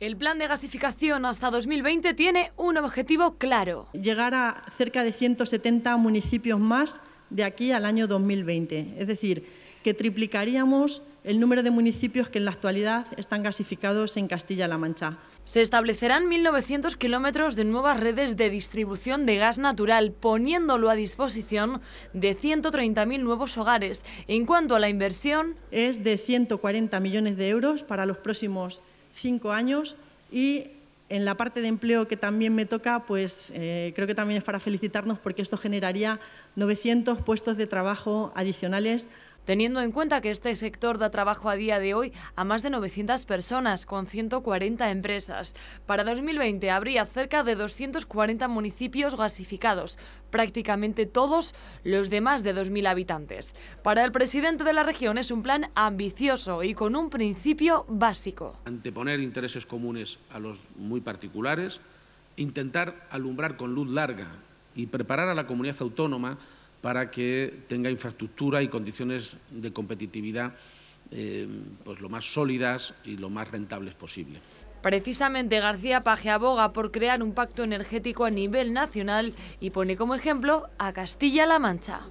El plan de gasificación hasta 2020 tiene un objetivo claro. Llegar a cerca de 170 municipios más de aquí al año 2020. Es decir, que triplicaríamos el número de municipios que en la actualidad están gasificados en Castilla-La Mancha. Se establecerán 1.900 kilómetros de nuevas redes de distribución de gas natural, poniéndolo a disposición de 130.000 nuevos hogares. En cuanto a la inversión... Es de 140 millones de euros para los próximos cinco años y en la parte de empleo que también me toca, pues eh, creo que también es para felicitarnos porque esto generaría 900 puestos de trabajo adicionales Teniendo en cuenta que este sector da trabajo a día de hoy a más de 900 personas con 140 empresas, para 2020 habría cerca de 240 municipios gasificados, prácticamente todos los de más de 2.000 habitantes. Para el presidente de la región es un plan ambicioso y con un principio básico. Anteponer intereses comunes a los muy particulares, intentar alumbrar con luz larga y preparar a la comunidad autónoma para que tenga infraestructura y condiciones de competitividad eh, pues lo más sólidas y lo más rentables posible. Precisamente García Paje aboga por crear un pacto energético a nivel nacional y pone como ejemplo a Castilla-La Mancha.